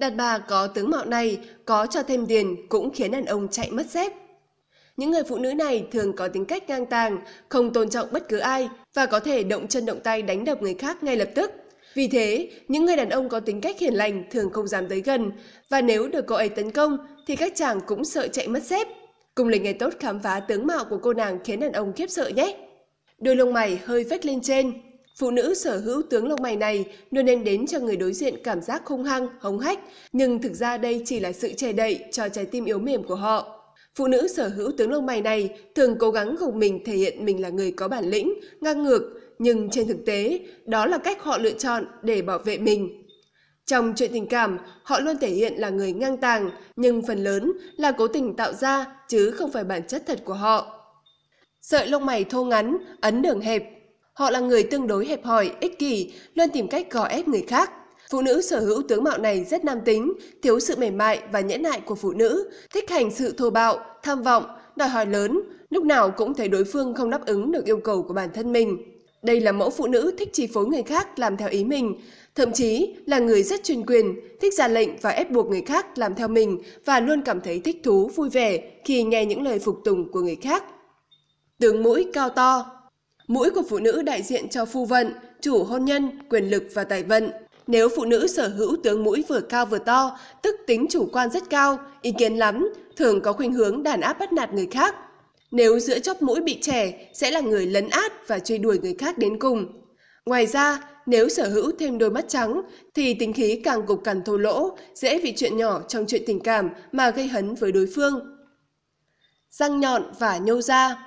Đàn bà có tướng mạo này có cho thêm tiền cũng khiến đàn ông chạy mất dép. Những người phụ nữ này thường có tính cách ngang tàng, không tôn trọng bất cứ ai và có thể động chân động tay đánh đập người khác ngay lập tức. Vì thế, những người đàn ông có tính cách hiền lành thường không dám tới gần và nếu được cô ấy tấn công thì các chàng cũng sợ chạy mất dép. Cùng lịch ngày tốt khám phá tướng mạo của cô nàng khiến đàn ông khiếp sợ nhé. Đôi lông mày hơi vách lên trên, Phụ nữ sở hữu tướng lông mày này luôn đem đến cho người đối diện cảm giác hung hăng, hống hách, nhưng thực ra đây chỉ là sự che đậy cho trái tim yếu mềm của họ. Phụ nữ sở hữu tướng lông mày này thường cố gắng gồng mình thể hiện mình là người có bản lĩnh, ngang ngược, nhưng trên thực tế, đó là cách họ lựa chọn để bảo vệ mình. Trong chuyện tình cảm, họ luôn thể hiện là người ngang tàng, nhưng phần lớn là cố tình tạo ra chứ không phải bản chất thật của họ. Sợi lông mày thô ngắn, ấn đường hẹp, Họ là người tương đối hẹp hòi, ích kỷ, luôn tìm cách gò ép người khác. Phụ nữ sở hữu tướng mạo này rất nam tính, thiếu sự mềm mại và nhẫn nại của phụ nữ, thích hành sự thô bạo, tham vọng, đòi hỏi lớn, lúc nào cũng thấy đối phương không đáp ứng được yêu cầu của bản thân mình. Đây là mẫu phụ nữ thích chi phối người khác làm theo ý mình, thậm chí là người rất chuyên quyền, thích ra lệnh và ép buộc người khác làm theo mình và luôn cảm thấy thích thú, vui vẻ khi nghe những lời phục tùng của người khác. Tướng mũi cao to, Mũi của phụ nữ đại diện cho phu vận, chủ hôn nhân, quyền lực và tài vận. Nếu phụ nữ sở hữu tướng mũi vừa cao vừa to, tức tính chủ quan rất cao, ý kiến lắm, thường có khuynh hướng đàn áp bắt nạt người khác. Nếu giữa chóp mũi bị trẻ, sẽ là người lấn át và truy đuổi người khác đến cùng. Ngoài ra, nếu sở hữu thêm đôi mắt trắng, thì tính khí càng cục càng thô lỗ, dễ vì chuyện nhỏ trong chuyện tình cảm mà gây hấn với đối phương. Răng nhọn và nhô ra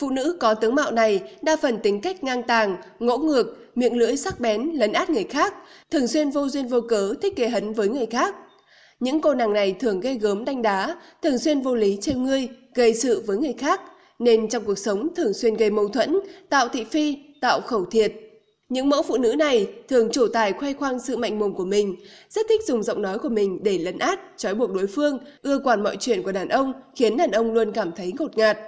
Phụ nữ có tướng mạo này đa phần tính cách ngang tàng, ngỗ ngược, miệng lưỡi sắc bén, lấn át người khác, thường xuyên vô duyên vô cớ thích kế hấn với người khác. Những cô nàng này thường gây gớm đanh đá, thường xuyên vô lý trêu ngươi, gây sự với người khác, nên trong cuộc sống thường xuyên gây mâu thuẫn, tạo thị phi, tạo khẩu thiệt. Những mẫu phụ nữ này thường chủ tài khoe khoang sự mạnh mồm của mình, rất thích dùng giọng nói của mình để lấn át, trói buộc đối phương, ưa quản mọi chuyện của đàn ông, khiến đàn ông luôn cảm thấy ngột ngạt.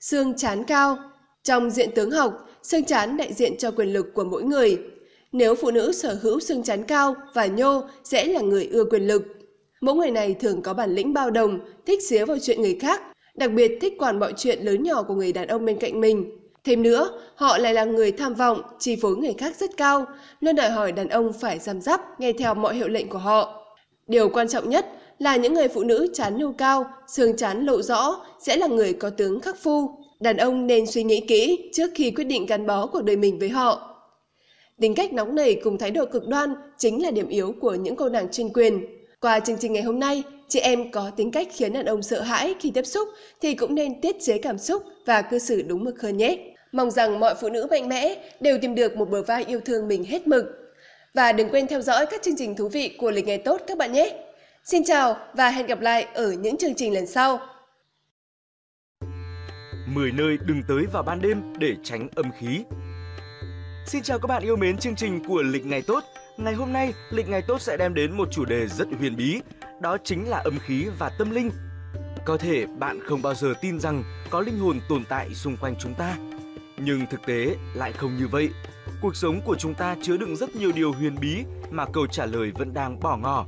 Xương chán cao. Trong diện tướng học, xương chán đại diện cho quyền lực của mỗi người. Nếu phụ nữ sở hữu xương chán cao và nhô sẽ là người ưa quyền lực. mỗi người này thường có bản lĩnh bao đồng, thích xía vào chuyện người khác, đặc biệt thích quản mọi chuyện lớn nhỏ của người đàn ông bên cạnh mình. Thêm nữa, họ lại là người tham vọng, chi phối người khác rất cao, luôn đòi hỏi đàn ông phải giam giáp nghe theo mọi hiệu lệnh của họ. Điều quan trọng nhất là những người phụ nữ chán nhô cao, xương chán lộ rõ sẽ là người có tướng khắc phu. Đàn ông nên suy nghĩ kỹ trước khi quyết định gắn bó cuộc đời mình với họ. Tính cách nóng nảy cùng thái độ cực đoan chính là điểm yếu của những cô nàng chuyên quyền. Qua chương trình ngày hôm nay, chị em có tính cách khiến đàn ông sợ hãi khi tiếp xúc thì cũng nên tiết chế cảm xúc và cư xử đúng mực hơn nhé. Mong rằng mọi phụ nữ mạnh mẽ đều tìm được một bờ vai yêu thương mình hết mực. Và đừng quên theo dõi các chương trình thú vị của Lịch Ngày Tốt các bạn nhé! Xin chào và hẹn gặp lại ở những chương trình lần sau. 10 nơi đừng tới vào ban đêm để tránh âm khí. Xin chào các bạn yêu mến chương trình của Lịch Ngày Tốt. Ngày hôm nay, Lịch Ngày Tốt sẽ đem đến một chủ đề rất huyền bí, đó chính là âm khí và tâm linh. Có thể bạn không bao giờ tin rằng có linh hồn tồn tại xung quanh chúng ta, nhưng thực tế lại không như vậy. Cuộc sống của chúng ta chứa đựng rất nhiều điều huyền bí mà câu trả lời vẫn đang bỏ ngỏ.